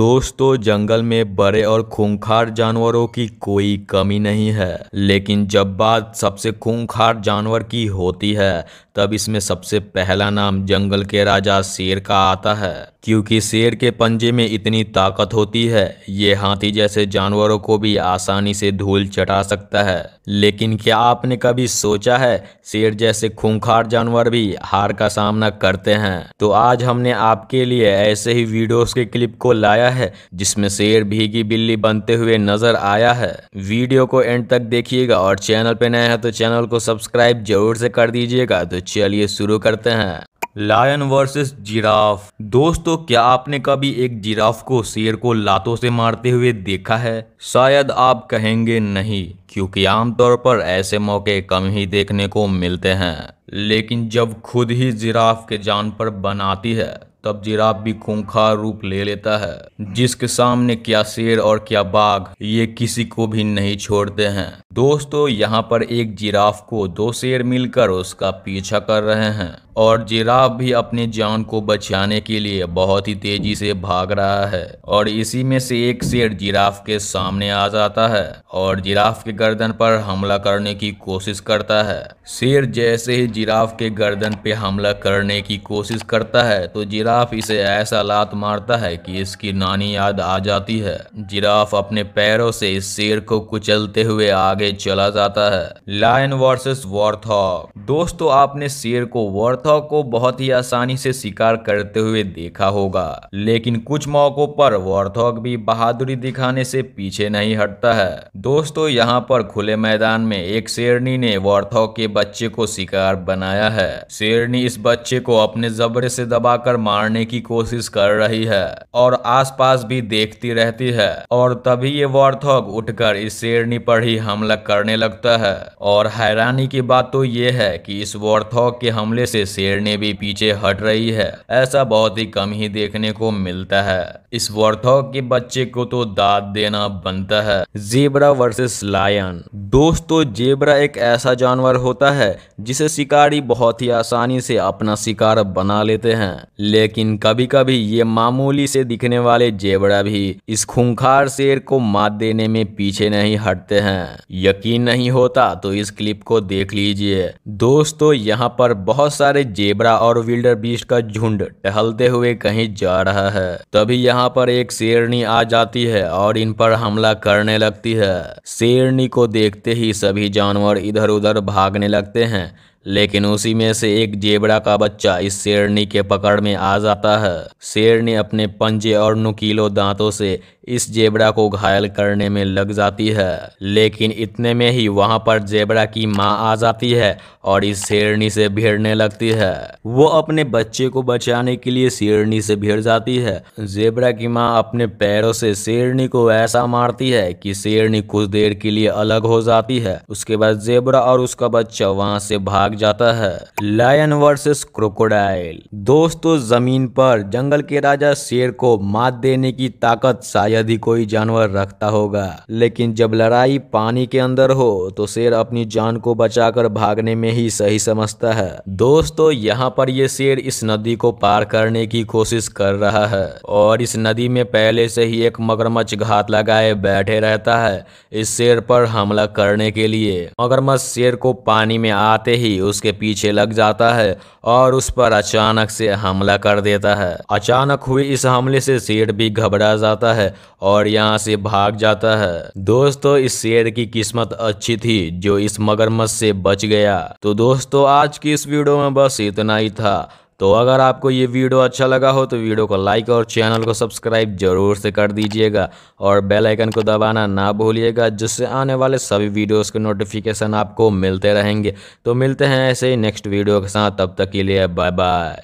दोस्तों जंगल में बड़े और खूंखार जानवरों की कोई कमी नहीं है लेकिन जब बात सबसे खूंखार जानवर की होती है तब इसमें सबसे पहला नाम जंगल के राजा शेर का आता है क्योंकि शेर के पंजे में इतनी ताकत होती है ये हाथी जैसे जानवरों को भी आसानी से धूल चटा सकता है लेकिन क्या आपने कभी सोचा है शेर जैसे खूंखार जानवर भी हार का सामना करते हैं तो आज हमने आपके लिए ऐसे ही वीडियोस के क्लिप को लाया है जिसमें शेर भीगी बिल्ली बनते हुए नजर आया है वीडियो को एंड तक देखिएगा और चैनल पे नया है तो चैनल को सब्सक्राइब जरूर से कर दीजिएगा तो चलिए शुरू करते हैं लायन वर्सेस जिराफ दोस्तों क्या आपने कभी एक जिराफ को शेर को लातों से मारते हुए देखा है शायद आप कहेंगे नहीं क्योंकि आमतौर पर ऐसे मौके कम ही देखने को मिलते हैं लेकिन जब खुद ही जिराफ के जान पर बनाती है तब जिराफ भी खूंखार रूप ले लेता है जिसके सामने क्या शेर और क्या बाघ ये किसी को भी नहीं छोड़ते हैं दोस्तों यहाँ पर एक जिराफ को दो शेर मिलकर उसका पीछा कर रहे हैं और जिराफ भी अपनी जान को बचाने के लिए बहुत ही तेजी से भाग रहा है और इसी में से एक शेर जिराफ के सामने आ जाता है और जिराफ के गर्दन पर हमला करने की कोशिश करता है शेर जैसे ही जिराफ के गर्दन पे हमला करने की कोशिश करता है तो जिराफ इसे ऐसा लात मारता है कि इसकी नानी याद आ जाती है जिराफ अपने पैरों से इस शेर को कुचलते हुए आगे चला जाता है लायन वर्सेस वॉर्थॉक दोस्तों आपने शेर को वॉर्थॉक को बहुत ही आसानी से शिकार करते हुए देखा होगा लेकिन कुछ मौकों पर वॉर्थॉक भी बहादुरी दिखाने से पीछे नहीं हटता है दोस्तों यहाँ पर खुले मैदान में एक शेरनी ने वॉर्थॉक के बच्चे को शिकार बनाया है शेरनी इस बच्चे को अपने जबरे से दबाकर मारने की कोशिश कर रही है और आसपास भी देखती रहती है और तभी ये वॉर्थॉग उठकर इस शेरनी पर ही हमला करने लगता है और हैरानी की बात तो ये है कि इस वॉर्थॉग के हमले से शेरनी भी पीछे हट रही है ऐसा बहुत ही कम ही देखने को मिलता है इस वॉर्थॉग के बच्चे को तो दाद देना बनता है जेबरा वर्सेस लायन दोस्तों जेबरा एक ऐसा जानवर होता है जिसे शिकार शिकारी बहुत ही आसानी से अपना शिकार बना लेते हैं लेकिन कभी कभी ये मामूली से दिखने वाले जेबरा भी इस खूंखार शेर को मात देने में पीछे नहीं हटते हैं यकीन नहीं होता तो इस क्लिप को देख लीजिए दोस्तों यहाँ पर बहुत सारे जेबरा और विल्डर बीस्ट का झुंड टहलते हुए कहीं जा रहा है तभी यहाँ पर एक शेरनी आ जाती है और इन पर हमला करने लगती है शेरनी को देखते ही सभी जानवर इधर उधर भागने लगते हैं लेकिन उसी में से एक जेबरा का बच्चा इस शेरनी के पकड़ में आ जाता है शेर ने अपने पंजे और नुकीलों दांतों से इस जेबरा को घायल करने में लग जाती है लेकिन इतने में ही वहां पर जेबरा की मां आ जाती है और इस शेरनी से भिड़ने लगती है वो अपने बच्चे को बचाने के लिए शेरनी से भिड़ जाती है जेबरा की माँ अपने पैरों से शेरनी को ऐसा मारती है कि शेरनी कुछ देर के लिए अलग हो जाती है उसके बाद जेबरा और उसका बच्चा वहां से भाग भाग जाता है लायन वर्सेस क्रोकोडाइल दोस्तों जमीन पर जंगल के राजा शेर को मात देने की ताकत शायद ही कोई जानवर रखता होगा लेकिन जब लड़ाई पानी के अंदर हो तो शेर अपनी जान को बचाकर भागने में ही सही समझता है दोस्तों यहाँ पर यह शेर इस नदी को पार करने की कोशिश कर रहा है और इस नदी में पहले से ही एक मगरमच्छ घात लगाए बैठे रहता है इस शेर पर हमला करने के लिए मगरमच्छ शेर को पानी में आते ही उसके पीछे लग जाता है और उस पर अचानक से हमला कर देता है अचानक हुए इस हमले से शेर भी घबरा जाता है और यहाँ से भाग जाता है दोस्तों इस शेर की किस्मत अच्छी थी जो इस मगरमच्छ से बच गया तो दोस्तों आज की इस वीडियो में बस इतना ही था तो अगर आपको ये वीडियो अच्छा लगा हो तो वीडियो को लाइक और चैनल को सब्सक्राइब जरूर से कर दीजिएगा और बेल आइकन को दबाना ना भूलिएगा जिससे आने वाले सभी वीडियोस के नोटिफिकेशन आपको मिलते रहेंगे तो मिलते हैं ऐसे ही नेक्स्ट वीडियो के साथ तब तक के लिए बाय बाय